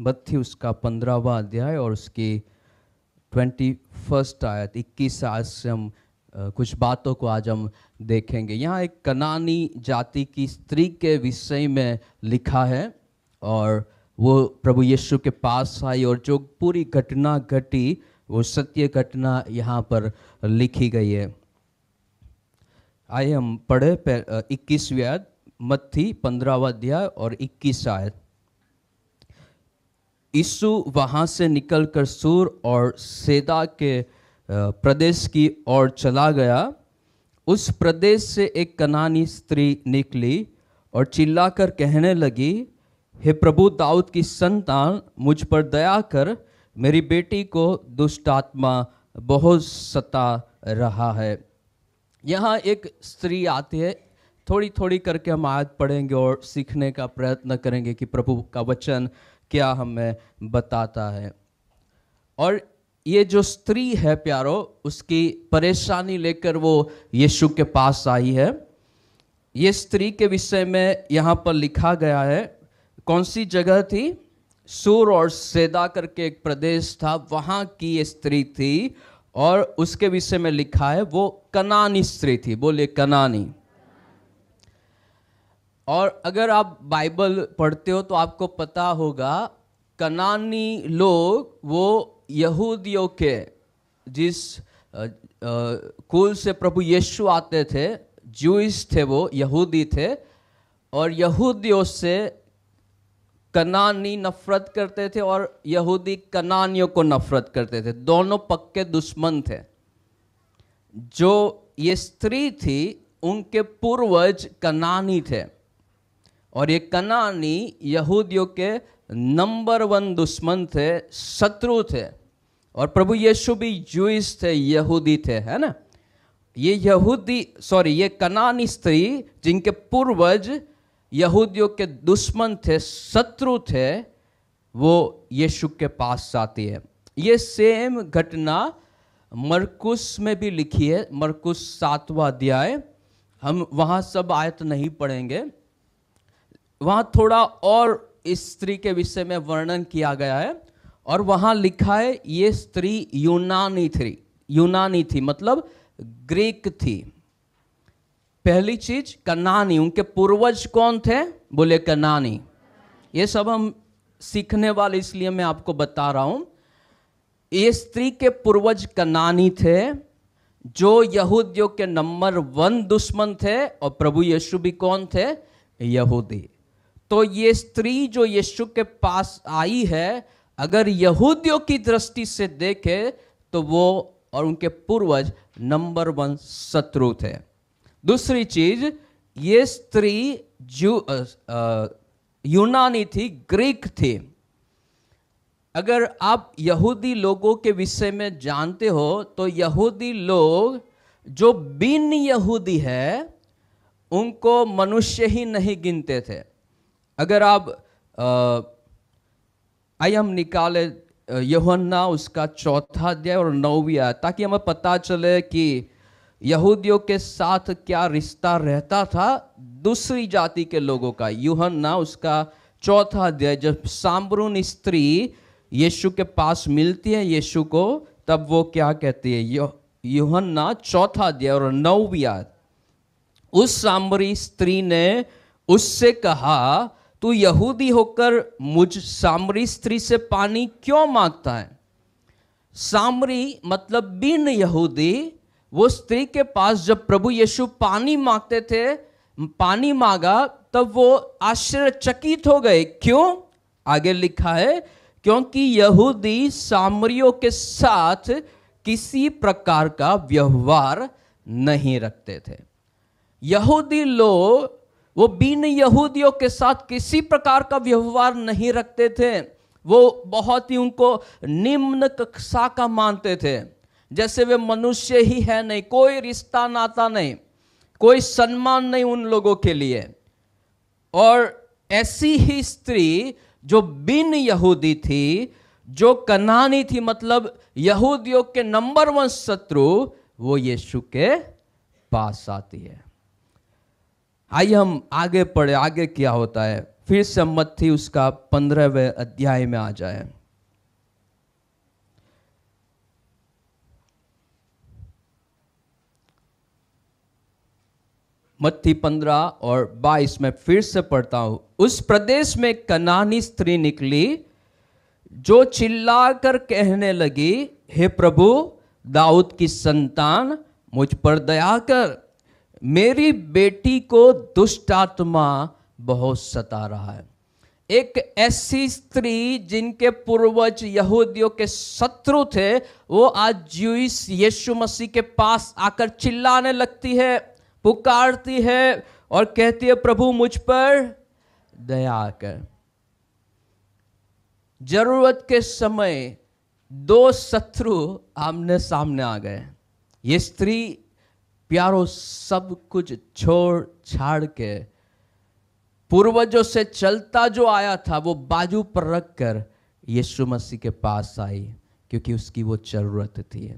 मत्थी उसका पंद्रहवा अध्याय और उसकी ट्वेंटी फर्स्ट आयत इक्कीस आयत से हम कुछ बातों को आज हम देखेंगे यहाँ एक कनानी जाति की स्त्री के विषय में लिखा है और वो प्रभु यीशु के पास आई और जो पूरी घटना घटी वो सत्य घटना यहाँ पर लिखी गई है आइए हम पढ़े इक्कीसवीं आयत मत्थी पंद्रहवा अध्याय और इक्कीस आयत यीशु वहाँ से निकलकर सूर और सेदा के प्रदेश की ओर चला गया उस प्रदेश से एक कनानी स्त्री निकली और चिल्लाकर कहने लगी हे प्रभु दाऊद की संतान मुझ पर दया कर मेरी बेटी को दुष्ट आत्मा बहुत सता रहा है यहाँ एक स्त्री आती है थोड़ी थोड़ी करके हम आयत पढ़ेंगे और सीखने का प्रयत्न करेंगे कि प्रभु का वचन क्या हमें बताता है और ये जो स्त्री है प्यारो उसकी परेशानी लेकर वो यीशु के पास आई है ये स्त्री के विषय में यहाँ पर लिखा गया है कौन सी जगह थी सूर और सेदा करके एक प्रदेश था वहाँ की ये स्त्री थी और उसके विषय में लिखा है वो कनानी स्त्री थी बोलिए कनानी और अगर आप बाइबल पढ़ते हो तो आपको पता होगा कनानी लोग वो यहूदियों के जिस कुल से प्रभु यीशु आते थे जूस थे वो यहूदी थे और यहूदियों से कनानी नफरत करते थे और यहूदी कनानियों को नफरत करते थे दोनों पक्के दुश्मन थे जो ये स्त्री थी उनके पूर्वज कनानी थे और ये कनानी यहूदियों के नंबर वन दुश्मन थे शत्रु थे और प्रभु यीशु भी जूस थे यहूदी थे है ना ये यहूदी सॉरी ये कनानी स्त्री जिनके पूर्वज यहूदियों के दुश्मन थे शत्रु थे वो यीशु के पास जाती है ये सेम घटना मरकुस में भी लिखी है मरकुस सातवा अध्याय हम वहाँ सब आयत नहीं पढ़ेंगे वहां थोड़ा और इस स्त्री के विषय में वर्णन किया गया है और वहां लिखा है ये स्त्री यूनानी थी यूनानी थी मतलब ग्रीक थी पहली चीज कनानी उनके पूर्वज कौन थे बोले कनानी ये सब हम सीखने वाले इसलिए मैं आपको बता रहा हूं ये स्त्री के पूर्वज कनानी थे जो यहूदियों के नंबर वन दुश्मन थे और प्रभु यीशु भी कौन थे यहूदी तो ये स्त्री जो यीशु के पास आई है अगर यहूदियों की दृष्टि से देखे तो वो और उनके पूर्वज नंबर वन शत्रु थे दूसरी चीज ये स्त्री जू यूनानी थी ग्रीक थी अगर आप यहूदी लोगों के विषय में जानते हो तो यहूदी लोग जो बिन यहूदी है उनको मनुष्य ही नहीं गिनते थे अगर आप आइए हम निकाले यहुन्ना उसका चौथा अध्याय और नौवीं आया ताकि हमें पता चले कि यहूदियों के साथ क्या रिश्ता रहता था दूसरी जाति के लोगों का यूहन्ना उसका चौथा अध्याय जब सांबरुन स्त्री यीशु के पास मिलती है यीशु को तब वो क्या कहती है यूहन्ना चौथा अध्याय और नौवीं आयत उस सांबरी स्त्री ने उससे कहा तू यहूदी होकर मुझ सामरी स्त्री से पानी क्यों मांगता है सामरी मतलब बिन यहूदी वो स्त्री के पास जब प्रभु यीशु पानी मांगते थे पानी मांगा तब वो आश्चर्यचकित हो गए क्यों आगे लिखा है क्योंकि यहूदी सामरियों के साथ किसी प्रकार का व्यवहार नहीं रखते थे यहूदी लोग वो बीन यहूदियों के साथ किसी प्रकार का व्यवहार नहीं रखते थे वो बहुत ही उनको निम्न कक्षा का मानते थे जैसे वे मनुष्य ही है नहीं कोई रिश्ता नाता नहीं कोई सम्मान नहीं उन लोगों के लिए और ऐसी ही स्त्री जो बिन यहूदी थी जो कनानी थी मतलब यहूदियों के नंबर वन शत्रु वो यीशु के पास आती है आइए हम आगे पढ़े आगे क्या होता है फिर से मत्थी उसका पंद्रहवें अध्याय में आ जाए मत्थी पंद्रह और बाईस में फिर से पढ़ता हूं उस प्रदेश में कनानी स्त्री निकली जो चिल्लाकर कहने लगी हे प्रभु दाऊद की संतान मुझ पर दया कर मेरी बेटी को दुष्ट आत्मा बहुत सता रहा है एक ऐसी स्त्री जिनके पूर्वज यहूदियों के शत्रु थे वो आज जूस यीशु मसीह के पास आकर चिल्लाने लगती है पुकारती है और कहती है प्रभु मुझ पर दया कर जरूरत के समय दो शत्रु आमने सामने आ गए ये स्त्री प्यारो सब कुछ छोड़ छाड़ के पूर्वजों से चलता जो आया था वो बाजू पर रख कर यीशु मसीह के पास आई क्योंकि उसकी वो जरूरत थी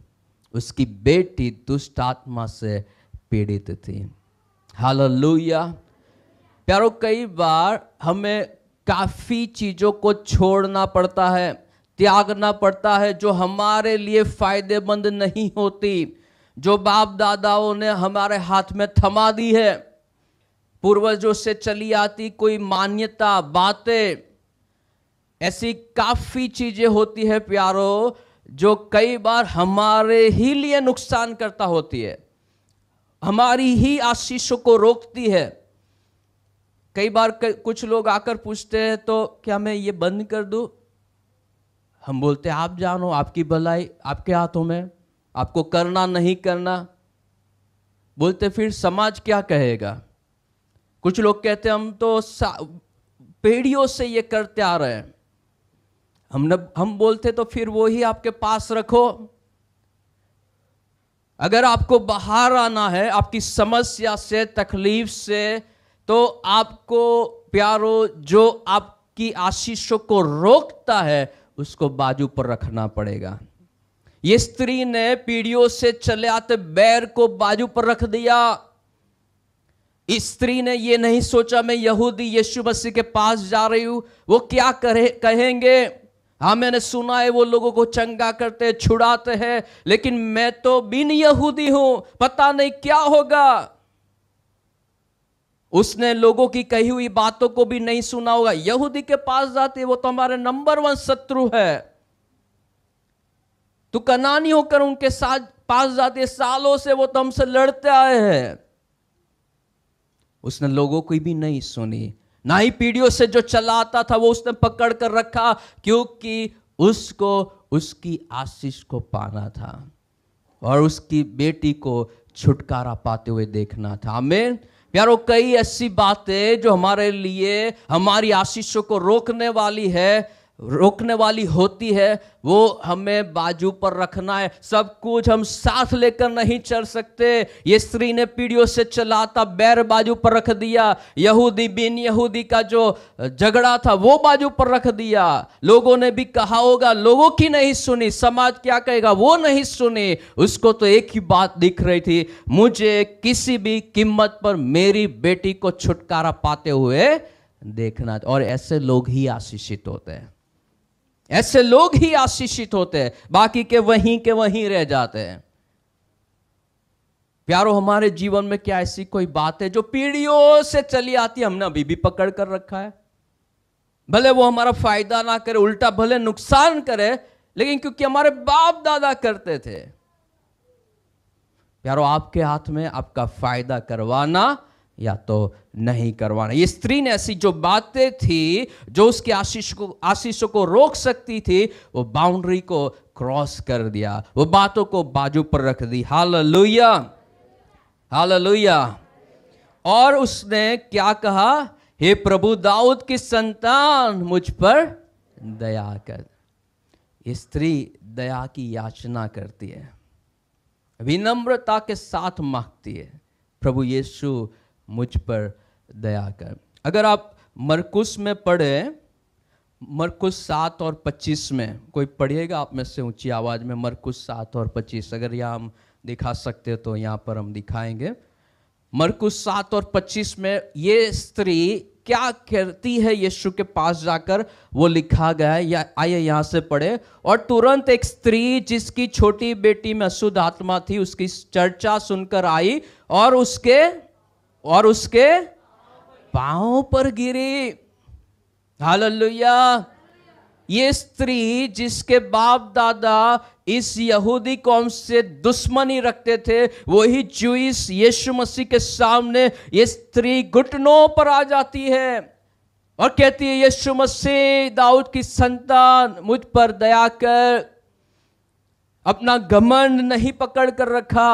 उसकी बेटी दुष्ट आत्मा से पीड़ित थी हालेलुया प्यारो कई बार हमें काफ़ी चीज़ों को छोड़ना पड़ता है त्यागना पड़ता है जो हमारे लिए फ़ायदेमंद नहीं होती जो बाप दादाओं ने हमारे हाथ में थमा दी है पूर्वजों से चली आती कोई मान्यता बातें ऐसी काफ़ी चीज़ें होती है प्यारो जो कई बार हमारे ही लिए नुकसान करता होती है हमारी ही आशीषों को रोकती है कई बार कुछ लोग आकर पूछते हैं तो क्या मैं ये बंद कर दूं? हम बोलते हैं आप जानो आपकी भलाई आपके हाथों में आपको करना नहीं करना बोलते फिर समाज क्या कहेगा कुछ लोग कहते हम तो पीढ़ियों से ये करते आ रहे हैं हम न, हम बोलते तो फिर वो ही आपके पास रखो अगर आपको बाहर आना है आपकी समस्या से तकलीफ से तो आपको प्यारो जो आपकी आशीषों को रोकता है उसको बाजू पर रखना पड़ेगा ये स्त्री ने पीढ़ियों से चले आते बैर को बाजू पर रख दिया इस स्त्री ने यह नहीं सोचा मैं यहूदी यीशु मसीह के पास जा रही हूं वो क्या करे कहेंगे हाँ मैंने सुना है वो लोगों को चंगा करते छुड़ाते हैं लेकिन मैं तो बिन यहूदी हूं पता नहीं क्या होगा उसने लोगों की कही हुई बातों को भी नहीं सुना होगा यहूदी के पास जाते वो तो हमारे नंबर वन शत्रु है तू कनानी होकर उनके साथ पास जाते सालों से वो तुमसे लड़ते आए हैं उसने लोगों की भी नहीं सुनी ना ही पीढ़ियों से जो चला आता था वो उसने पकड़ कर रखा क्योंकि उसको उसकी आशीष को पाना था और उसकी बेटी को छुटकारा पाते हुए देखना था हमें प्यारो कई ऐसी बातें जो हमारे लिए हमारी आशीषों को रोकने वाली है रोकने वाली होती है वो हमें बाजू पर रखना है सब कुछ हम साथ लेकर नहीं चल सकते ये स्त्री ने पीढ़ियों से चलाता बैर बाजू पर रख दिया यहूदी बिन यहूदी का जो झगड़ा था वो बाजू पर रख दिया लोगों ने भी कहा होगा लोगों की नहीं सुनी समाज क्या कहेगा वो नहीं सुनी उसको तो एक ही बात दिख रही थी मुझे किसी भी कीमत पर मेरी बेटी को छुटकारा पाते हुए देखना और ऐसे लोग ही आशीषित होते हैं ऐसे लोग ही आशीषित होते हैं बाकी के वहीं के वहीं रह जाते हैं प्यारो हमारे जीवन में क्या ऐसी कोई बात है जो पीढ़ियों से चली आती है हमने अभी भी पकड़ कर रखा है भले वो हमारा फायदा ना करे उल्टा भले नुकसान करे लेकिन क्योंकि हमारे बाप दादा करते थे प्यारो आपके हाथ में आपका फायदा करवाना या तो नहीं करवाना ये स्त्री ने ऐसी जो बातें थी जो उसके आशीष को आशीषों को रोक सकती थी वो बाउंड्री को क्रॉस कर दिया वो बातों को बाजू पर रख दी हाल लोहिया हाल लोहिया और उसने क्या कहा हे प्रभु दाऊद की संतान मुझ पर दया कर स्त्री दया की याचना करती है विनम्रता के साथ मांगती है प्रभु यीशु मुझ पर दया कर अगर आप मरकुस में पढ़े मरकुस सात और पच्चीस में कोई पढ़िएगा आप में से ऊंची आवाज़ में मरकुस सात और पच्चीस अगर यहाँ हम दिखा सकते तो यहाँ पर हम दिखाएंगे मरकुस सात और पच्चीस में ये स्त्री क्या करती है यीशु के पास जाकर वो लिखा गया है या आइए यहाँ से पढ़े और तुरंत एक स्त्री जिसकी छोटी बेटी में अशुद्ध आत्मा थी उसकी चर्चा सुनकर आई और उसके और उसके पांव पर गिरे हालेलुया ये स्त्री जिसके बाप दादा इस यहूदी कौम से दुश्मनी रखते थे वही जुइस यीशु मसीह के सामने ये स्त्री घुटनों पर आ जाती है और कहती है यीशु मसीह दाऊद की संतान मुझ पर दया कर अपना घमंड नहीं पकड़ कर रखा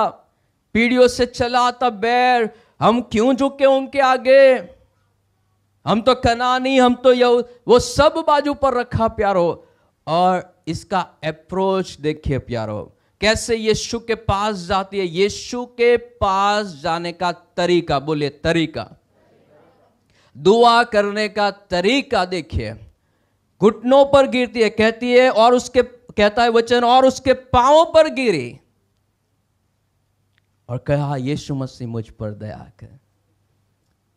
पीढ़ियों से चला था बैर हम क्यों झुके उनके आगे हम तो कनानी हम तो यू वो सब बाजू पर रखा प्यारो और इसका अप्रोच देखिए प्यारो कैसे यीशु के पास जाती है यीशु के पास जाने का तरीका बोलिए तरीका दुआ करने का तरीका देखिए घुटनों पर गिरती है कहती है और उसके कहता है वचन और उसके पाओ पर गिरी और कहा यीशु मसीह मुझ पर दया कर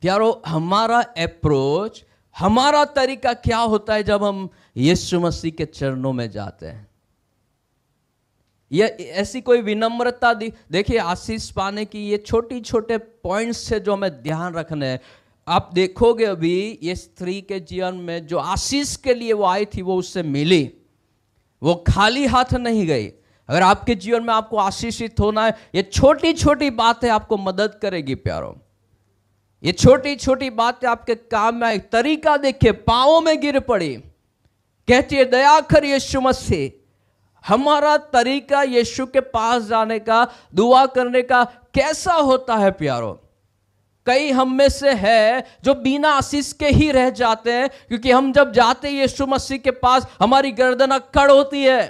प्यारो हमारा अप्रोच हमारा तरीका क्या होता है जब हम यीशु मसीह के चरणों में जाते हैं यह ऐसी कोई विनम्रता दी देखिए आशीष पाने की ये छोटी छोटे पॉइंट्स है जो हमें ध्यान रखना है आप देखोगे अभी ये स्त्री के जीवन में जो आशीष के लिए वो आई थी वो उससे मिली वो खाली हाथ नहीं गई अगर आपके जीवन में आपको आशीषित होना है ये छोटी छोटी बातें आपको मदद करेगी प्यारों ये छोटी छोटी बातें आपके काम में आई तरीका देखिए पाओ में गिर पड़े कहती है दया कर यीशु मसीह हमारा तरीका यीशु के पास जाने का दुआ करने का कैसा होता है प्यारो कई हम में से है जो बिना आशीष के ही रह जाते हैं क्योंकि हम जब जाते यीशु मसीह के पास हमारी गर्दन अक्कड़ होती है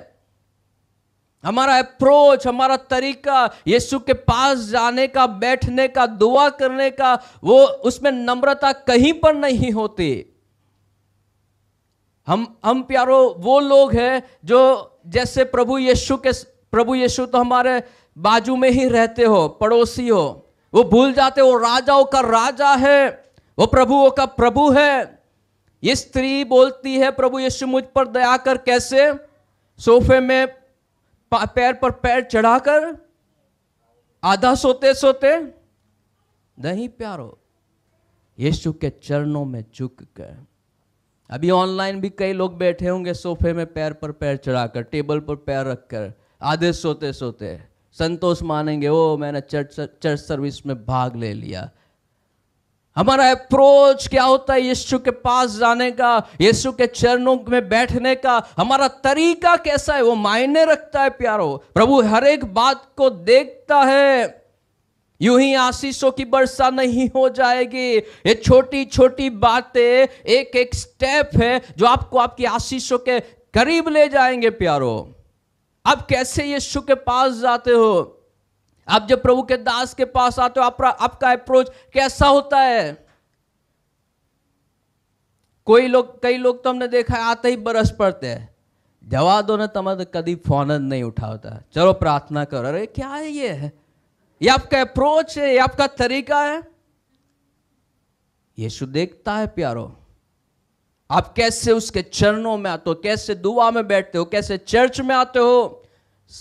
हमारा अप्रोच हमारा तरीका यीशु के पास जाने का बैठने का दुआ करने का वो उसमें नम्रता कहीं पर नहीं होती हम हम प्यारो वो लोग हैं जो जैसे प्रभु यीशु के प्रभु यीशु तो हमारे बाजू में ही रहते हो पड़ोसी हो वो भूल जाते हो राजाओं का राजा है वो प्रभुओं का प्रभु है ये स्त्री बोलती है प्रभु यीशु मुझ पर दया कर कैसे सोफे में पैर पर पैर चढ़ाकर आधा सोते सोते नहीं प्यारो यीशु के चरणों में झुक कर अभी ऑनलाइन भी कई लोग बैठे होंगे सोफे में पैर पर पैर चढ़ाकर टेबल पर पैर रखकर आधे सोते सोते संतोष मानेंगे ओ मैंने चर्च चर्च सर्विस में भाग ले लिया हमारा अप्रोच क्या होता है यीशु के पास जाने का यीशु के चरणों में बैठने का हमारा तरीका कैसा है वो मायने रखता है प्यारो प्रभु हर एक बात को देखता है यूं ही आशीषों की वर्षा नहीं हो जाएगी ये छोटी छोटी बातें एक एक स्टेप है जो आपको आपकी आशीषों के करीब ले जाएंगे प्यारो आप कैसे यीशु के पास जाते हो आप जब प्रभु के दास के पास आते हो आप, आपका अप्रोच कैसा होता है कोई लोग कई लोग तो हमने देखा आते ही बरस पड़ते हैं दो ने तमद कभी फोन नहीं उठाता चलो प्रार्थना करो अरे क्या है ये है ये आपका अप्रोच है ये आपका तरीका है यीशु देखता है प्यारो आप कैसे उसके चरणों में आते हो कैसे दुआ में बैठते हो कैसे चर्च में आते हो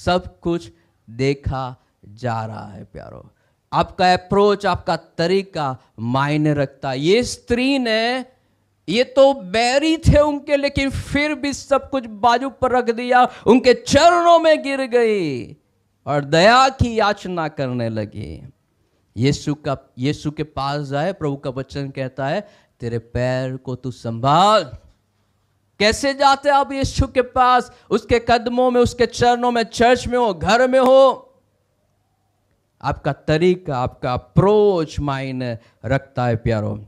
सब कुछ देखा जा रहा है प्यारो आपका अप्रोच आपका तरीका मायने रखता ये स्त्री ने ये तो बैरी थे उनके लेकिन फिर भी सब कुछ बाजू पर रख दिया उनके चरणों में गिर गई और दया की याचना करने लगी यीशु का यीशु के पास जाए प्रभु का वचन कहता है तेरे पैर को तू संभाल कैसे जाते आप यीशु के पास उसके कदमों में उसके चरणों में चर्च में हो घर में हो आपका तरीका आपका अप्रोच मायने रखता है प्यारो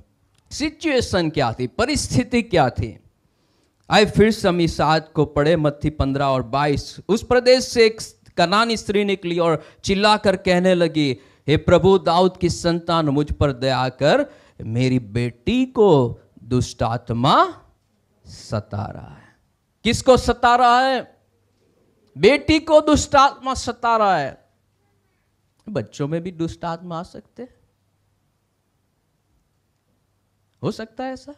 सिचुएशन क्या थी परिस्थिति क्या थी आए फिर समी सात को पढ़े मत्थी पंद्रह और बाईस उस प्रदेश से एक कनानी स्त्री निकली और चिल्ला कर कहने लगी हे प्रभु दाऊद की संतान मुझ पर दया कर मेरी बेटी को दुष्टात्मा सता रहा है किसको सता रहा है बेटी को दुष्टात्मा सता रहा है बच्चों में भी दुष्ट आत्मा आ सकते हो सकता है ऐसा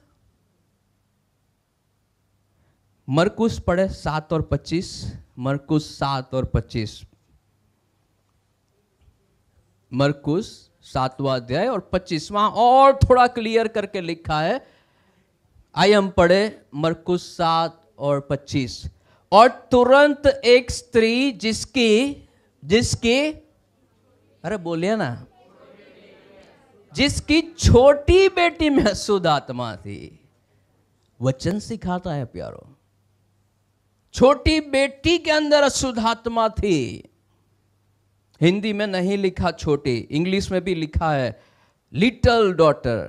मरकुस पढ़े सात और पच्चीस मरकुस सात और पच्चीस मरकुस सातवा अध्याय और पच्चीसवा और थोड़ा क्लियर करके लिखा है आई एम पढ़े मरकुस सात और पच्चीस और तुरंत एक स्त्री जिसकी जिसकी अरे बोलिए ना जिसकी छोटी बेटी में शुद्ध आत्मा थी वचन सिखाता है प्यारो छोटी बेटी के अंदर अशुद्ध आत्मा थी हिंदी में नहीं लिखा छोटी इंग्लिश में भी लिखा है लिटल डॉटर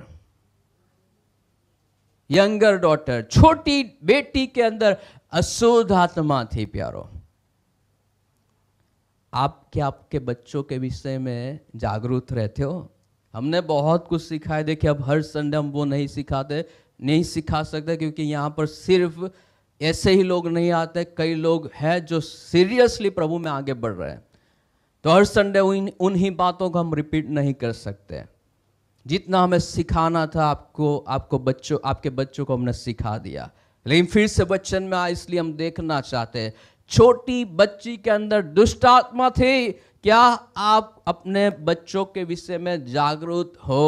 यंगर डॉटर छोटी बेटी के अंदर अशुद्ध आत्मा थी प्यारो आप क्या आपके बच्चों के विषय में जागरूक रहते हो हमने बहुत कुछ सिखाया है देखिए अब हर संडे हम वो नहीं सिखाते नहीं सिखा सकते क्योंकि यहाँ पर सिर्फ ऐसे ही लोग नहीं आते कई लोग हैं जो सीरियसली प्रभु में आगे बढ़ रहे हैं तो हर संडे उन उन्हीं बातों को हम रिपीट नहीं कर सकते जितना हमें सिखाना था आपको आपको बच्चों आपके बच्चों को हमने सिखा दिया लेकिन फिर से बच्चन में आ इसलिए हम देखना चाहते हैं छोटी बच्ची के अंदर दुष्ट आत्मा थी क्या आप अपने बच्चों के विषय में जागरूक हो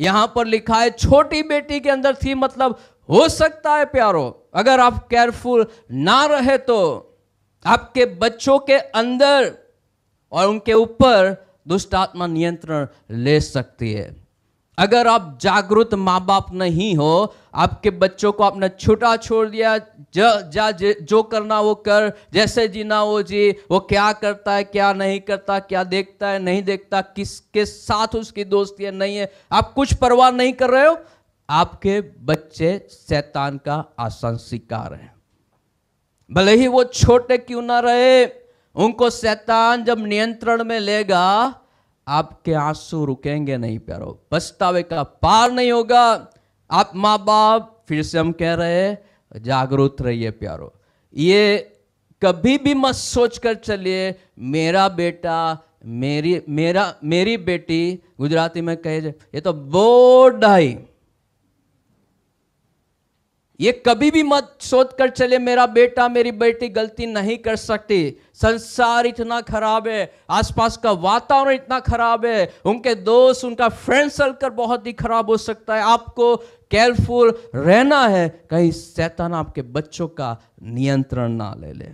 यहां पर लिखा है छोटी बेटी के अंदर थी मतलब हो सकता है प्यारो अगर आप केयरफुल ना रहे तो आपके बच्चों के अंदर और उनके ऊपर दुष्ट आत्मा नियंत्रण ले सकती है अगर आप जागरूक मां बाप नहीं हो आपके बच्चों को आपने छुटा छोड़ दिया ज, जा ज, जो करना वो कर जैसे जीना वो जी वो क्या करता है क्या नहीं करता क्या देखता है नहीं देखता किसके साथ उसकी दोस्ती है नहीं है आप कुछ परवाह नहीं कर रहे हो आपके बच्चे शैतान का आसन शिकार है भले ही वो छोटे क्यों ना रहे उनको शैतान जब नियंत्रण में लेगा आपके आंसू रुकेंगे नहीं प्यारो पछतावे का पार नहीं होगा आप माँ बाप फिर से हम कह रहे हैं जागरूक रहिए प्यारो ये कभी भी मत सोच कर चलिए मेरा बेटा मेरी मेरा मेरी बेटी गुजराती में कहे जाए ये तो बोर्ड आई ये कभी भी मत सोच कर चले मेरा बेटा मेरी बेटी गलती नहीं कर सकती संसार इतना खराब है आसपास का वातावरण इतना खराब है उनके दोस्त उनका फ्रेंड सर्कल बहुत ही खराब हो सकता है आपको केयरफुल रहना है कहीं सैतान आपके बच्चों का नियंत्रण ना ले ले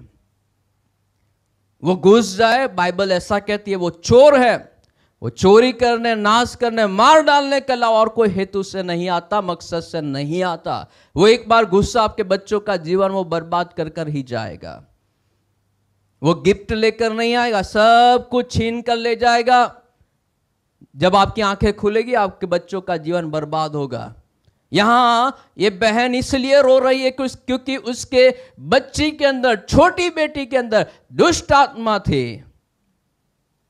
वो घुस जाए बाइबल ऐसा कहती है वो चोर है वो चोरी करने नाश करने मार डालने के अलावा और कोई हेतु से नहीं आता मकसद से नहीं आता वो एक बार गुस्सा आपके बच्चों का जीवन वो बर्बाद कर कर ही जाएगा वो गिफ्ट लेकर नहीं आएगा सब कुछ छीन कर ले जाएगा जब आपकी आंखें खुलेगी आपके बच्चों का जीवन बर्बाद होगा यहां ये बहन इसलिए रो रही है क्योंकि उसके बच्ची के अंदर छोटी बेटी के अंदर दुष्ट आत्मा थी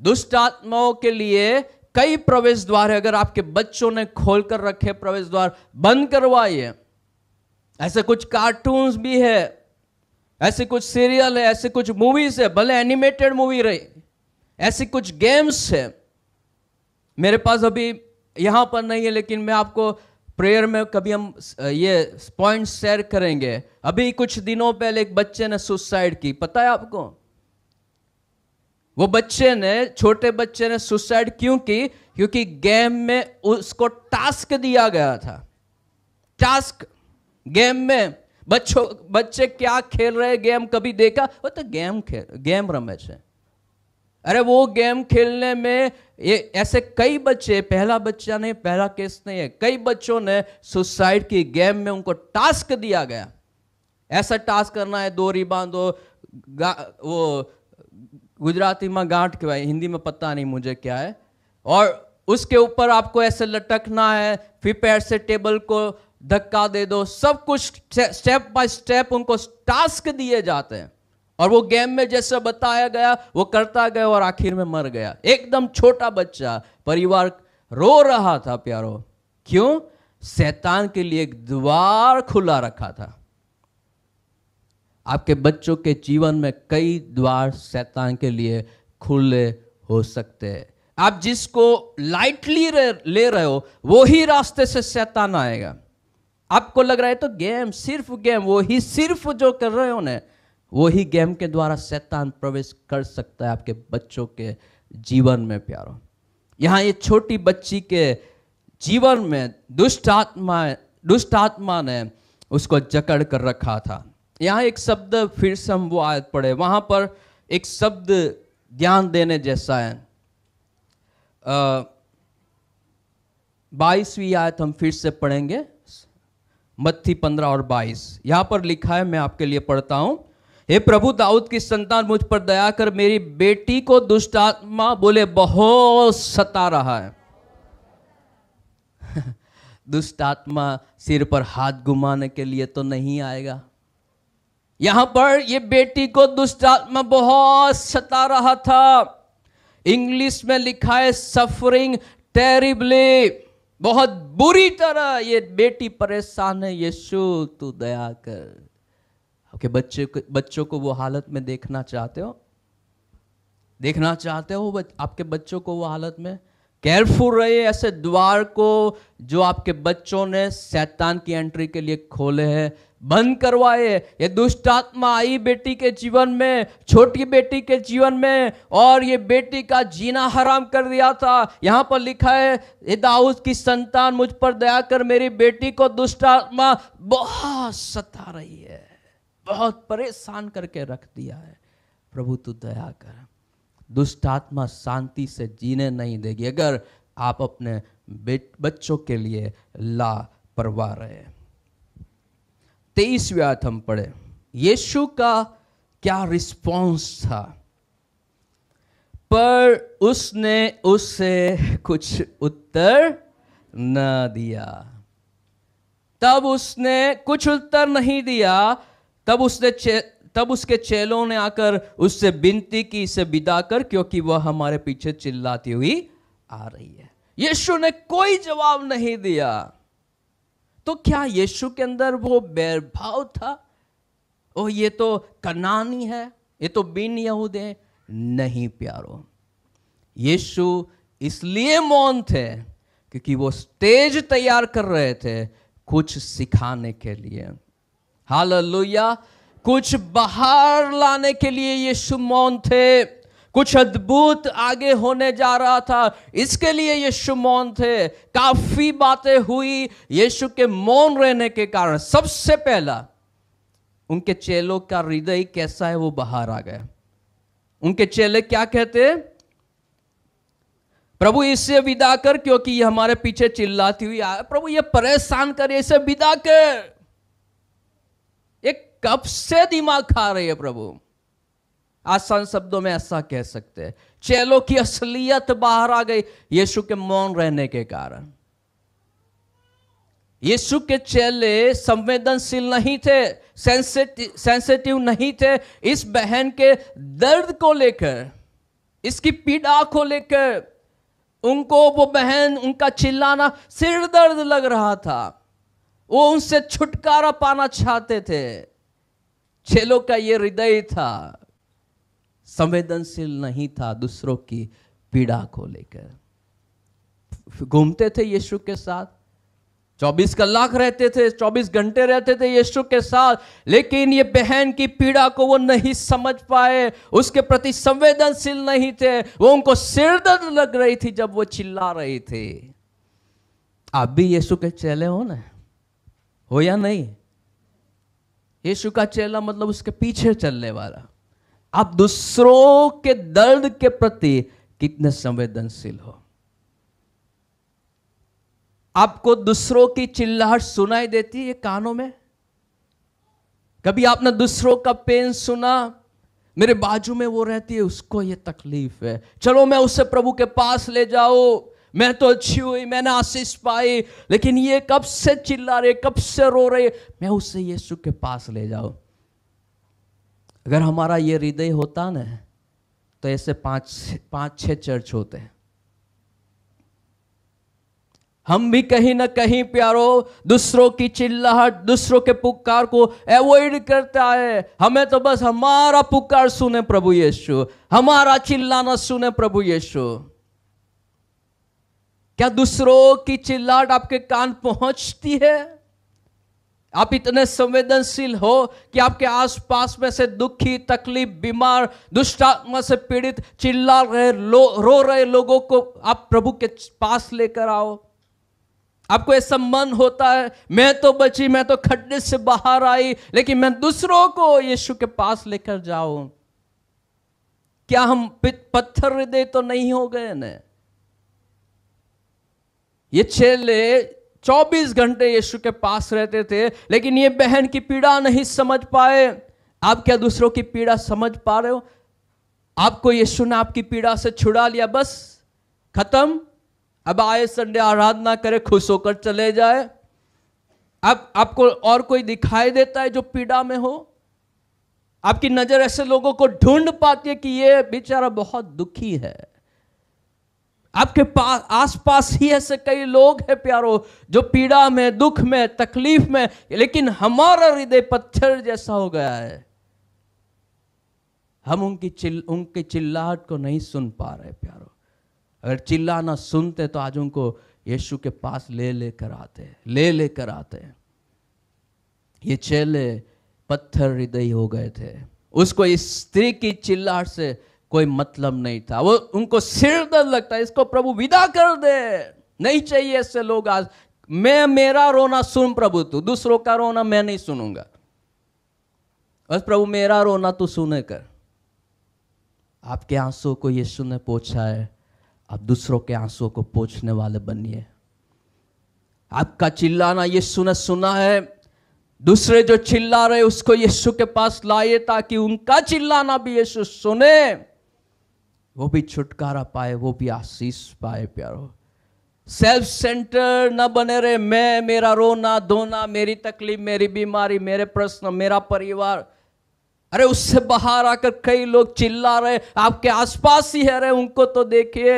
दुष्ट आत्माओं के लिए कई प्रवेश द्वार है अगर आपके बच्चों ने खोल कर रखे प्रवेश द्वार बंद करवाइए ऐसे कुछ कार्टून्स भी है ऐसे कुछ सीरियल है ऐसे कुछ मूवीज है भले एनिमेटेड मूवी रही ऐसी कुछ गेम्स है मेरे पास अभी यहां पर नहीं है लेकिन मैं आपको प्रेयर में कभी हम ये पॉइंट शेयर करेंगे अभी कुछ दिनों पहले एक बच्चे ने सुसाइड की पता है आपको वो बच्चे ने छोटे बच्चे ने सुसाइड क्यों की क्योंकि गेम में उसको टास्क दिया गया था टास्क गेम में बच्चों बच्चे क्या खेल रहे गेम कभी देखा वो तो गेम खेल गेम रमे छे अरे वो गेम खेलने में ये ऐसे कई बच्चे पहला बच्चा नहीं पहला केस नहीं है कई बच्चों ने सुसाइड की गेम में उनको टास्क दिया गया ऐसा टास्क करना है दो रिबान दो वो गुजराती में गांठ कहवाई हिंदी में पता नहीं मुझे क्या है और उसके ऊपर आपको ऐसे लटकना है फिर पैर से टेबल को धक्का दे दो सब कुछ स्टेप बाय स्टेप उनको टास्क दिए जाते हैं और वो गेम में जैसा बताया गया वो करता गया और आखिर में मर गया एकदम छोटा बच्चा परिवार रो रहा था प्यारो क्यों शैतान के लिए एक द्वार खुला रखा था आपके बच्चों के जीवन में कई द्वार शैतान के लिए खुले हो सकते हैं आप जिसको लाइटली ले रहे हो वो ही रास्ते से शैतान आएगा आपको लग रहा है तो गेम सिर्फ गेम वो ही सिर्फ जो कर रहे हो ना वो ही गेम के द्वारा शैतान प्रवेश कर सकता है आपके बच्चों के जीवन में प्यारो यहाँ ये छोटी बच्ची के जीवन में दुष्ट आत्मा दुष्ट आत्मा ने उसको जकड़ कर रखा था यहाँ एक शब्द फिर से हम वो आयत पढ़े वहाँ पर एक शब्द ज्ञान देने जैसा है बाईसवीं आयत हम फिर से पढ़ेंगे मत्थी पंद्रह और बाईस यहाँ पर लिखा है मैं आपके लिए पढ़ता हूँ हे प्रभु दाऊद की संतान मुझ पर दया कर मेरी बेटी को दुष्ट आत्मा बोले बहुत सता रहा है दुष्ट आत्मा सिर पर हाथ घुमाने के लिए तो नहीं आएगा यहां पर ये बेटी को दुष्टात्मा बहुत सता रहा था इंग्लिश में लिखा है सफरिंग टेरिबली बहुत बुरी तरह ये बेटी परेशान है यीशु तू दया कर आपके बच्चे को बच्चों को वो हालत में देखना चाहते हो देखना चाहते हो आपके बच्चों को वो हालत में केयरफुल रहे ऐसे द्वार को जो आपके बच्चों ने शैतान की एंट्री के लिए खोले हैं बंद करवाए ये दुष्ट आत्मा आई बेटी के जीवन में छोटी बेटी के जीवन में और ये बेटी का जीना हराम कर दिया था यहाँ पर लिखा है ये दाऊद की संतान मुझ पर दया कर मेरी बेटी को दुष्ट आत्मा बहुत सता रही है बहुत परेशान करके रख दिया है प्रभु तू दया कर दुष्ट आत्मा शांति से जीने नहीं देगी अगर आप अपने बच्चों के लिए परवा रहे तेईसवें आयत हम पढ़े यीशु का क्या रिस्पांस था पर उसने उससे कुछ उत्तर न दिया तब उसने कुछ उत्तर नहीं दिया तब उसने तब उसके चेलों ने आकर उससे विनती की इसे विदा कर क्योंकि वह हमारे पीछे चिल्लाती हुई आ रही है यीशु ने कोई जवाब नहीं दिया तो क्या यीशु के अंदर वो बैरभाव था ओ ये तो कनानी है ये तो बिन यहूद है नहीं प्यारो यीशु इसलिए मौन थे क्योंकि वो स्टेज तैयार कर रहे थे कुछ सिखाने के लिए हाल कुछ बाहर लाने के लिए यीशु मौन थे कुछ अद्भुत आगे होने जा रहा था इसके लिए यीशु मौन थे काफी बातें हुई यीशु के मौन रहने के कारण सबसे पहला उनके चेलों का हृदय कैसा है वो बाहर आ गया उनके चेले क्या कहते प्रभु इससे विदा कर क्योंकि ये हमारे पीछे चिल्लाती हुई आ प्रभु ये परेशान कर इसे विदा कर ये कब से दिमाग खा रही है प्रभु आसान शब्दों में ऐसा कह सकते हैं चेलों की असलियत बाहर आ गई यीशु के मौन रहने के कारण यीशु के चेले संवेदनशील नहीं थे सेंसिटिव नहीं थे इस बहन के दर्द को लेकर इसकी पीड़ा को लेकर उनको वो बहन उनका चिल्लाना सिर दर्द लग रहा था वो उनसे छुटकारा पाना चाहते थे चेलों का ये हृदय था संवेदनशील नहीं था दूसरों की पीड़ा को लेकर घूमते थे यीशु के साथ 24 कलाक रहते थे 24 घंटे रहते थे यीशु के साथ लेकिन ये बहन की पीड़ा को वो नहीं समझ पाए उसके प्रति संवेदनशील नहीं थे वो उनको सिर दर्द लग रही थी जब वो चिल्ला रही थी आप भी यीशु के चेले हो ना हो या नहीं यीशु का चेला मतलब उसके पीछे चलने वाला आप दूसरों के दर्द के प्रति कितने संवेदनशील हो आपको दूसरों की चिल्लाहट सुनाई देती है कानों में कभी आपने दूसरों का पेन सुना मेरे बाजू में वो रहती है उसको ये तकलीफ है चलो मैं उसे प्रभु के पास ले जाओ मैं तो अच्छी हुई मैंने आशीष पाई लेकिन ये कब से चिल्ला रहे कब से रो रहे मैं उसे यीशु के पास ले जाऊं अगर हमारा ये हृदय होता ना तो ऐसे पांच पांच छह चर्च होते हैं हम भी कहीं ना कहीं प्यारो दूसरों की चिल्लाहट दूसरों के पुकार को अवॉइड करता है हमें तो बस हमारा पुकार सुने प्रभु यीशु हमारा चिल्लाना सुने प्रभु यीशु क्या दूसरों की चिल्लाहट आपके कान पहुंचती है आप इतने संवेदनशील हो कि आपके आसपास में से दुखी तकलीफ बीमार दुष्ट आत्मा से पीड़ित चिल्ला रहे लो, रो रहे लोगों को आप प्रभु के पास लेकर आओ आपको ऐसा मन होता है मैं तो बची मैं तो खड्डे से बाहर आई लेकिन मैं दूसरों को यीशु के पास लेकर जाऊं क्या हम पत्थर हृदय तो नहीं हो गए ना ये चेले 24 घंटे यीशु के पास रहते थे लेकिन ये बहन की पीड़ा नहीं समझ पाए आप क्या दूसरों की पीड़ा समझ पा रहे हो आपको यीशु ने आपकी पीड़ा से छुड़ा लिया बस खत्म अब आए संडे आराधना करे खुश होकर चले जाए अब आपको और कोई दिखाई देता है जो पीड़ा में हो आपकी नज़र ऐसे लोगों को ढूंढ पाती है कि ये बेचारा बहुत दुखी है आपके पास आसपास ही ऐसे कई लोग हैं प्यारो जो पीड़ा में दुख में तकलीफ में लेकिन हमारा हृदय पत्थर जैसा हो गया है हम उनकी चिल उनकी चिल्लाहट को नहीं सुन पा रहे प्यारो अगर चिल्लाना सुनते तो आज उनको यीशु के पास ले लेकर आते ले लेकर आते ये चेले पत्थर हृदय हो गए थे उसको इस स्त्री की चिल्लाहट से कोई मतलब नहीं था वो उनको सिर दर्द लगता है इसको प्रभु विदा कर दे नहीं चाहिए ऐसे लोग आज मैं मेरा रोना सुन प्रभु तू दूसरों का रोना मैं नहीं सुनूंगा बस प्रभु मेरा रोना तू सुने कर आपके आंसू को यीशु ने पोछा है आप दूसरों के आंसू को पोछने वाले बनिए आपका चिल्लाना यीशु ने सुना है दूसरे जो चिल्ला रहे उसको यीशु के पास लाइए ताकि उनका चिल्लाना भी यीशु सुने वो भी छुटकारा पाए वो भी आशीष पाए प्यारो सेल्फ सेंटर न बने रहे मैं मेरा रोना धोना मेरी तकलीफ मेरी बीमारी मेरे प्रश्न मेरा परिवार अरे उससे बाहर आकर कई लोग चिल्ला रहे आपके आसपास ही है रहे उनको तो देखिए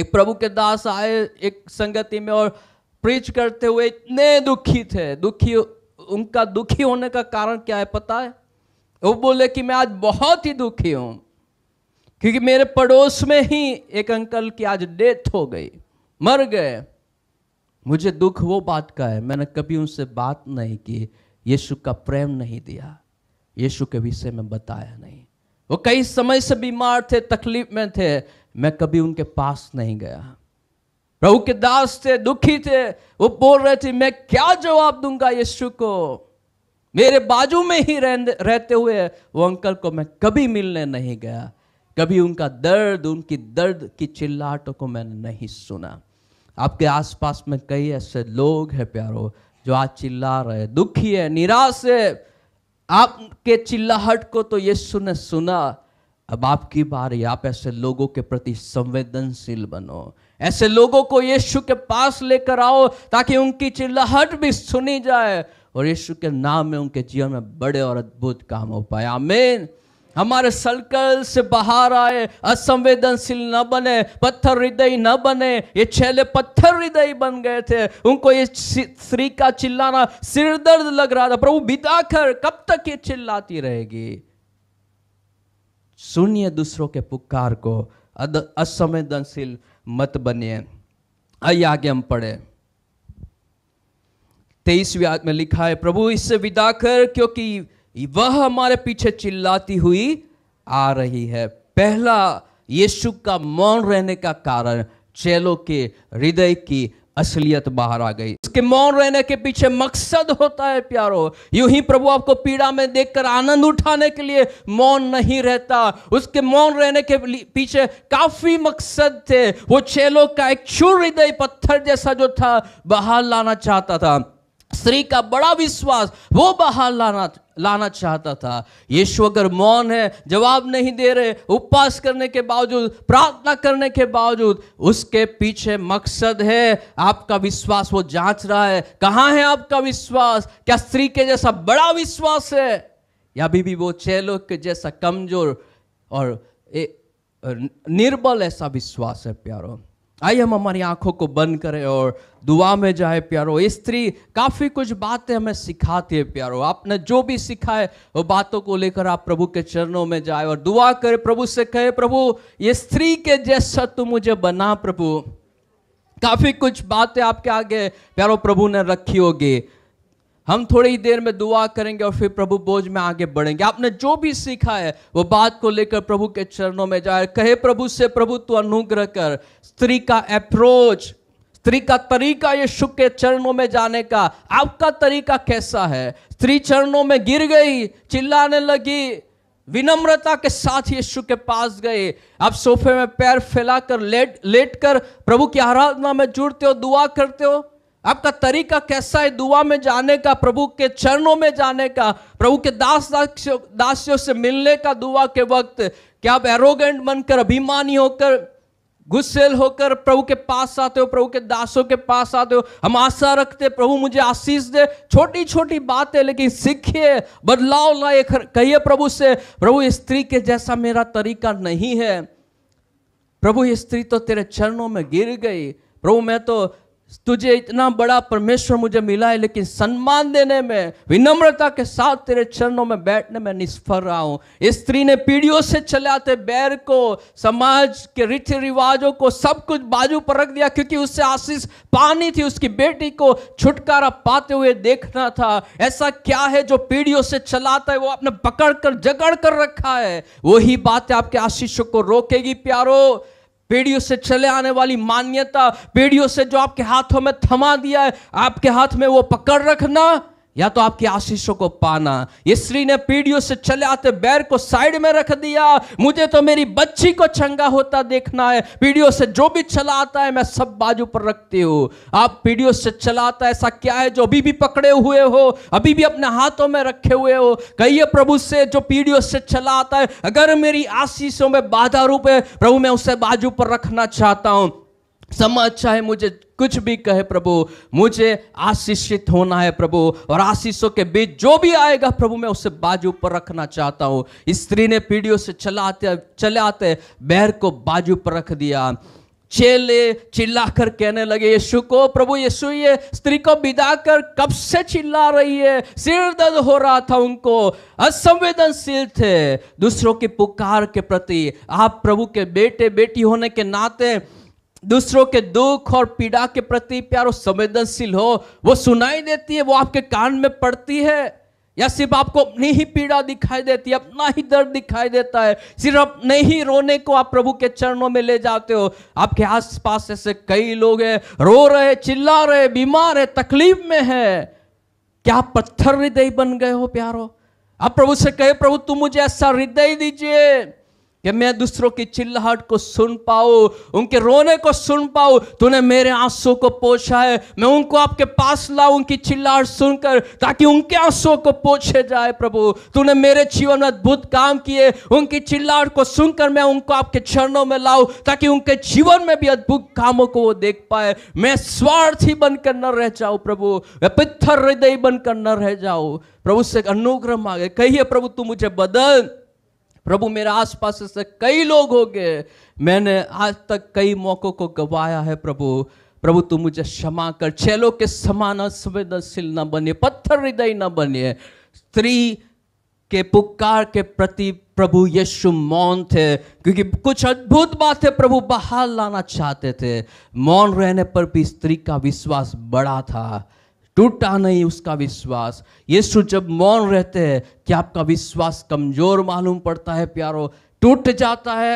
एक प्रभु के दास आए एक संगति में और प्रीच करते हुए इतने दुखी थे दुखी उनका दुखी होने का कारण क्या है पता है वो बोले कि मैं आज बहुत ही दुखी हूं क्योंकि मेरे पड़ोस में ही एक अंकल की आज डेथ हो गई मर गए मुझे दुख वो बात का है मैंने कभी उनसे बात नहीं की यीशु का प्रेम नहीं दिया यीशु के विषय में बताया नहीं वो कई समय से बीमार थे तकलीफ में थे मैं कभी उनके पास नहीं गया प्रभु के दास थे दुखी थे वो बोल रहे थे मैं क्या जवाब दूंगा यीशु को मेरे बाजू में ही रहते हुए वो अंकल को मैं कभी मिलने नहीं गया कभी उनका दर्द उनकी दर्द की चिल्लाहटों को मैंने नहीं सुना आपके आसपास में कई ऐसे लोग हैं प्यारो जो आज चिल्ला रहे दुखी है निराश है आपके चिल्लाहट को तो यीशु ने सुना अब आपकी बारी आप ऐसे लोगों के प्रति संवेदनशील बनो ऐसे लोगों को यीशु के पास लेकर आओ ताकि उनकी चिल्लाहट भी सुनी जाए और यीशु के नाम में उनके जीवन में बड़े और अद्भुत काम हो पाए आमीन हमारे सर्कल से बाहर आए असंवेदनशील न बने पत्थर हृदय न बने ये छेले पत्थर हृदय बन गए थे उनको ये स्त्री का चिल्लाना सिर दर्द लग रहा था प्रभु बिता कर कब तक ये चिल्लाती रहेगी सुनिए दूसरों के पुकार को असंवेदनशील मत बनिए आइए आगे हम पढ़े तेईसवीं आद में लिखा है प्रभु इससे विदा कर क्योंकि वह हमारे पीछे चिल्लाती हुई आ रही है पहला यीशु का मौन रहने का कारण चेलों के हृदय की असलियत बाहर आ गई इसके मौन रहने के पीछे मकसद होता है प्यारो यू ही प्रभु आपको पीड़ा में देखकर आनंद उठाने के लिए मौन नहीं रहता उसके मौन रहने के पीछे काफी मकसद थे वो चेलों का एक चूर हृदय पत्थर जैसा जो था बाहर लाना चाहता था स्त्री का बड़ा विश्वास वो बाहर लाना लाना चाहता था यीशु अगर मौन है जवाब नहीं दे रहे उपवास करने के बावजूद प्रार्थना करने के बावजूद उसके पीछे मकसद है आपका विश्वास वो जांच रहा है कहाँ है आपका विश्वास क्या स्त्री के जैसा बड़ा विश्वास है या अभी भी वो चेलो के जैसा कमजोर और निर्बल ऐसा विश्वास है प्यारों आइए हम हमारी आंखों को बंद करें और दुआ में जाए प्यारो स्त्री काफ़ी कुछ बातें हमें सिखाती है प्यारो आपने जो भी सीखा है वो बातों को लेकर आप प्रभु के चरणों में जाए और दुआ करे प्रभु से कहे प्रभु ये स्त्री के जैसा तू मुझे बना प्रभु काफ़ी कुछ बातें आपके आगे प्यारो प्रभु ने रखी होगी हम थोड़ी ही देर में दुआ करेंगे और फिर प्रभु बोझ में आगे बढ़ेंगे आपने जो भी सीखा है वो बात को लेकर प्रभु के चरणों में जाए कहे प्रभु से प्रभु तू अनुग्रह कर स्त्री का अप्रोच स्त्री का तरीका शुक के चरणों में जाने का आपका तरीका कैसा है स्त्री चरणों में गिर गई चिल्लाने लगी विनम्रता के साथ यीशु के पास गए आप सोफे में पैर फैलाकर लेट लेट कर प्रभु की आराधना में जुड़ते हो दुआ करते हो आपका तरीका कैसा है दुआ में जाने का प्रभु के चरणों में जाने का प्रभु के दास दासियों से मिलने का दुआ के वक्त क्या आप एरोगेंट बनकर अभिमानी होकर गुस्सेल होकर प्रभु के पास आते हो प्रभु के दासों के पास आते हो हम आशा रखते प्रभु मुझे आशीष दे छोटी छोटी बातें लेकिन सीखिए बदलाव लाए कहिए प्रभु से प्रभु स्त्री के जैसा मेरा तरीका नहीं है प्रभु स्त्री तो तेरे चरणों में गिर गई प्रभु मैं तो तुझे इतना बड़ा परमेश्वर मुझे मिला है लेकिन सम्मान देने में विनम्रता के साथ तेरे चरणों में बैठने में निष्फल रहा हूं स्त्री ने पीढ़ियों से चलाते बैर को समाज के रीति रिवाजों को सब कुछ बाजू पर रख दिया क्योंकि उससे आशीष पानी थी उसकी बेटी को छुटकारा पाते हुए देखना था ऐसा क्या है जो पीढ़ियों से चलाता है वो आपने पकड़ कर जगड़ कर रखा है वही बात आपके आशीषों को रोकेगी प्यारो पीढ़ियों से चले आने वाली मान्यता पीढ़ियों से जो आपके हाथों में थमा दिया है आपके हाथ में वो पकड़ रखना या तो आपकी आशीषों को पाना ये स्त्री ने पीढ़ियों से चले आते बैर को साइड में रख दिया मुझे तो मेरी बच्ची को चंगा होता देखना है पीढ़ियों से जो भी चला आता है मैं सब बाजू पर रखती हूँ आप पीढ़ियों से चला आता है ऐसा क्या है जो अभी भी पकड़े हुए हो अभी भी अपने हाथों में रखे हुए हो कहिए प्रभु से जो पीढ़ियों से चला आता है अगर मेरी आशीषों में बाधा रूप है प्रभु मैं उसे बाजू पर रखना चाहता हूँ समय अच्छा है मुझे कुछ भी कहे प्रभु मुझे आशीषित होना है प्रभु और आशीषों के बीच जो भी आएगा प्रभु मैं उसे बाजू पर रखना चाहता हूँ स्त्री ने पीढ़ियों से चला आते चले आते बैर को बाजू पर रख दिया चेले चिल्लाकर कहने लगे यीशु को प्रभु यीशु ये स्त्री को बिदा कर कब से चिल्ला रही है सिर दर्द हो रहा था उनको असंवेदनशील थे दूसरों की पुकार के प्रति आप प्रभु के बेटे बेटी होने के नाते दूसरों के दुख और पीड़ा के प्रति प्यारो संवेदनशील हो वो सुनाई देती है वो आपके कान में पड़ती है या सिर्फ आपको अपनी ही पीड़ा दिखाई देती है अपना ही दर्द दिखाई देता है सिर्फ अपने ही रोने को आप प्रभु के चरणों में ले जाते हो आपके आसपास ऐसे कई लोग हैं रो रहे चिल्ला रहे बीमार है तकलीफ में है क्या पत्थर हृदय बन गए हो प्यारो आप प्रभु से कहे प्रभु तुम मुझे ऐसा हृदय दीजिए कि मैं दूसरों की चिल्लाहट को सुन पाऊँ उनके रोने को सुन पाऊँ तूने मेरे आंसू को पोछा है मैं उनको आपके पास लाऊं उनकी चिल्लाहट सुनकर ताकि उनके आंसू को पोछे जाए प्रभु तूने मेरे जीवन में अद्भुत काम किए उनकी चिल्लाहट को सुनकर मैं उनको आपके चरणों में लाऊं ताकि उनके जीवन में भी अद्भुत कामों को वो देख पाए मैं स्वार्थी बनकर न रह जाऊँ प्रभु मैं पित्थर हृदय बनकर न रह जाऊँ प्रभु से अनुग्रह मांगे कहिए प्रभु तू मुझे बदल प्रभु मेरे आसपास ऐसे कई लोग हो गए मैंने आज तक कई मौक़ों को गवाया है प्रभु प्रभु तू मुझे क्षमा कर चेलो के समान संवेदनशील न बने पत्थर हृदय न बने स्त्री के पुकार के प्रति प्रभु यीशु मौन थे क्योंकि कुछ अद्भुत बातें प्रभु बाहर लाना चाहते थे मौन रहने पर भी स्त्री का विश्वास बड़ा था टूटा नहीं उसका विश्वास यीशु जब मौन रहते हैं कि आपका विश्वास कमज़ोर मालूम पड़ता है प्यारो टूट जाता है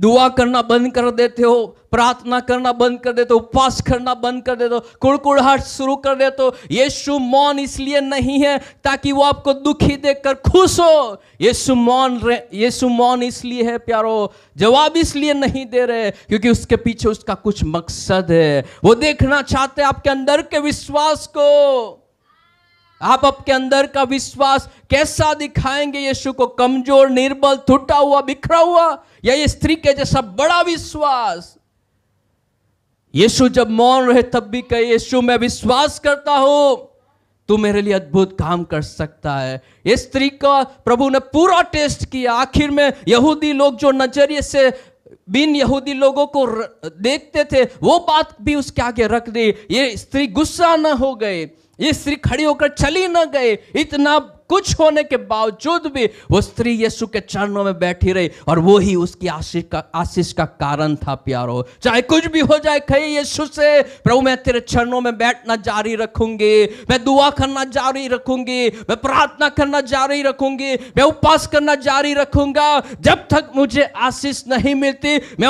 दुआ करना बंद कर देते हो प्रार्थना करना बंद कर देते हो उपवास करना बंद कर देते हो कुड़कुड़ाहट शुरू कर देते हो यीशु मौन इसलिए नहीं है ताकि वो आपको दुखी देखकर खुश हो यीशु मौन यीशु मौन इसलिए है प्यारो जवाब इसलिए नहीं दे रहे क्योंकि उसके पीछे उसका कुछ मकसद है वो देखना चाहते हैं आपके अंदर के विश्वास को आप आपके अंदर का विश्वास कैसा दिखाएंगे यीशु को कमजोर निर्बल टूटा हुआ बिखरा हुआ या ये स्त्री के जैसा बड़ा विश्वास यीशु जब मौन रहे तब भी कहे यीशु मैं विश्वास करता हूं तू मेरे लिए अद्भुत काम कर सकता है इस स्त्री का प्रभु ने पूरा टेस्ट किया आखिर में यहूदी लोग जो नजरिए से बिन यहूदी लोगों को देखते थे वो बात भी उसके आगे रख दी ये स्त्री गुस्सा न हो गई ये स्त्री खड़ी होकर चली ना गए इतना कुछ होने के बावजूद भी वो स्त्री यीशु के चरणों में बैठी रही और वो ही उसकी आशीष का आशीष का कारण था प्यारो चाहे कुछ भी हो जाए कहे यीशु से प्रभु मैं तेरे चरणों में बैठना जारी रखूंगी मैं दुआ करना जारी रखूंगी मैं प्रार्थना करना जारी रखूंगी मैं उपवास करना जारी रखूंगा जब तक मुझे आशीष नहीं मिलती मैं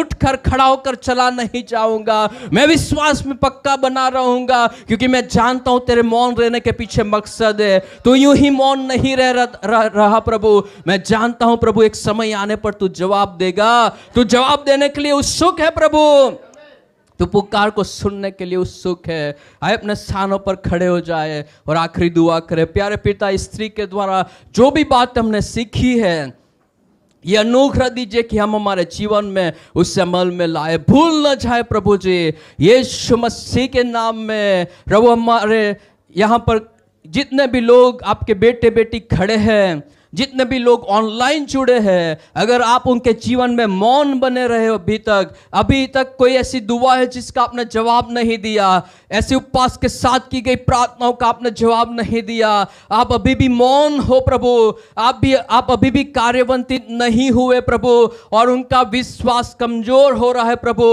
उठ कर खड़ा होकर चला नहीं जाऊंगा मैं विश्वास में पक्का बना रहूंगा क्योंकि मैं जानता हूं तेरे मौन रहने के पीछे मकसद है तो यूं ही भी मौन नहीं रह रहा प्रभु मैं जानता हूं प्रभु एक समय आने पर तू जवाब देगा तू जवाब देने के लिए उत्सुक है प्रभु तो पुकार को सुनने के लिए उत्सुक है आए अपने स्थानों पर खड़े हो जाए और आखिरी दुआ करे प्यारे पिता स्त्री के द्वारा जो भी बात हमने सीखी है यह अनुग्रह दीजिए कि हम हमारे जीवन में उस अमल में लाए भूल न जाए प्रभु जी ये मसीह के नाम में प्रभु हमारे यहाँ पर जितने भी लोग आपके बेटे बेटी खड़े हैं जितने भी लोग ऑनलाइन जुड़े हैं अगर आप उनके जीवन में मौन बने रहे हो अभी तक अभी तक कोई ऐसी दुआ है जिसका आपने जवाब नहीं दिया ऐसे उपवास के साथ की गई प्रार्थनाओं का आपने जवाब नहीं दिया आप अभी भी मौन हो प्रभु आप भी आप अभी भी कार्यवंतित नहीं हुए प्रभु और उनका विश्वास कमजोर हो रहा है प्रभु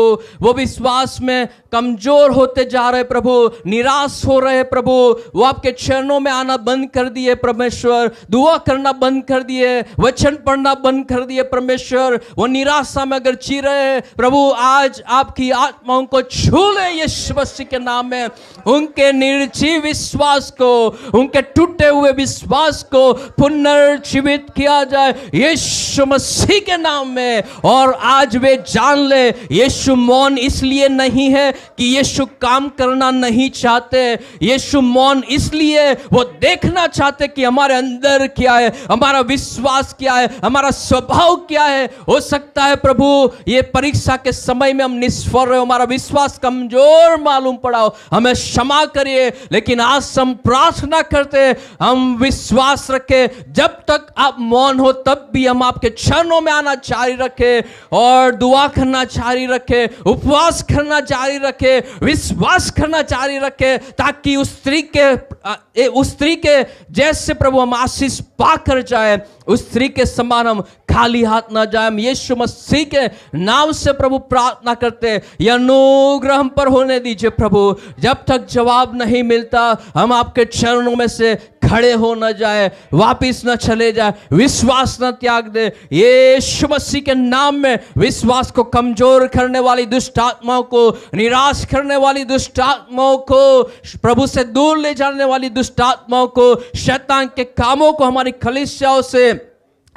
वो विश्वास में कमजोर होते जा रहे प्रभु निराश हो रहे प्रभु वो आपके चरणों में आना बंद कर दिए परमेश्वर दुआ करना बंद बंद कर दिए वचन पढ़ना बंद कर दिए परमेश्वर वो निराशा में अगर ची रहे प्रभु आज आपकी आत्माओं को छू ले यीशु मसीह के नाम में उनके निर्जीव विश्वास को उनके टूटे हुए विश्वास को पुनर्जीवित किया जाए यीशु मसीह के नाम में और आज वे जान ले यीशु मौन इसलिए नहीं है कि यीशु काम करना नहीं चाहते यीशु मौन इसलिए वो देखना चाहते कि हमारे अंदर क्या है हमारा विश्वास क्या है हमारा स्वभाव क्या है हो सकता है प्रभु ये परीक्षा के समय में हम निष्फल रहे हो हमारा विश्वास कमजोर मालूम पड़ा हो हमें क्षमा करिए लेकिन आज हम प्रार्थना करते हम विश्वास रखे जब तक आप मौन हो तब भी हम आपके क्षणों में आना जारी रखे और दुआ करना जारी रखे उपवास करना जारी रखे विश्वास करना जारी रखे ताकि उस स्त्री के उस स्त्री के जैसे प्रभु हम आशीष पाकर जाए उस स्त्री के समान हम खाली हाथ ना जाए यीशु मसीह के नाम से प्रभु प्रार्थना करते हैं यह अनुग्रह पर होने दीजिए प्रभु जब तक जवाब नहीं मिलता हम आपके चरणों में से खड़े हो न जाए वापिस न चले जाए विश्वास न त्याग दे ये मसीह के नाम में विश्वास को कमजोर करने वाली दुष्ट आत्माओं को निराश करने वाली दुष्ट आत्माओं को प्रभु से दूर ले जाने वाली दुष्ट आत्माओं को शैतान के कामों को हमारी खलिश्याओं से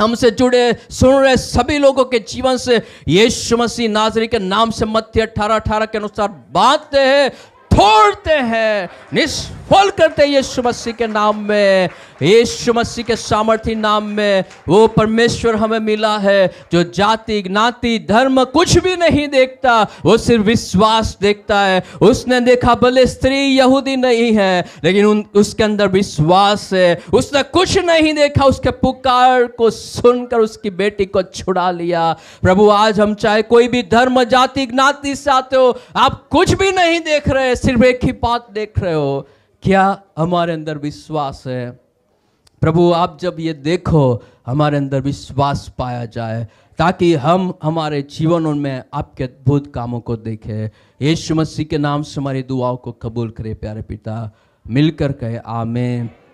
हमसे जुड़े सुन रहे सभी लोगों के जीवन से यीशु मसीह नाजरी के नाम से मध्य अठारह अठारह के अनुसार बांधते हैं फोड़ते हैं निश्चित खोल करते यीशु मसीह के नाम में यीशु मसीह के सामर्थ्य नाम में वो परमेश्वर हमें मिला है जो जाति ज्ञाति धर्म कुछ भी नहीं देखता वो सिर्फ विश्वास देखता है उसने देखा भले स्त्री यहूदी नहीं है लेकिन उन उसके अंदर विश्वास है उसने कुछ नहीं देखा उसके पुकार को सुनकर उसकी बेटी को छुड़ा लिया प्रभु आज हम चाहे कोई भी धर्म जाति ज्ञाति से आते हो आप कुछ भी नहीं देख रहे सिर्फ एक ही बात देख रहे हो क्या हमारे अंदर विश्वास है प्रभु आप जब ये देखो हमारे अंदर विश्वास पाया जाए ताकि हम हमारे जीवन में आपके अद्भुत कामों को देखें यीशु मसीह के नाम से हमारी दुआओं को कबूल करें प्यारे पिता मिलकर कहे आमें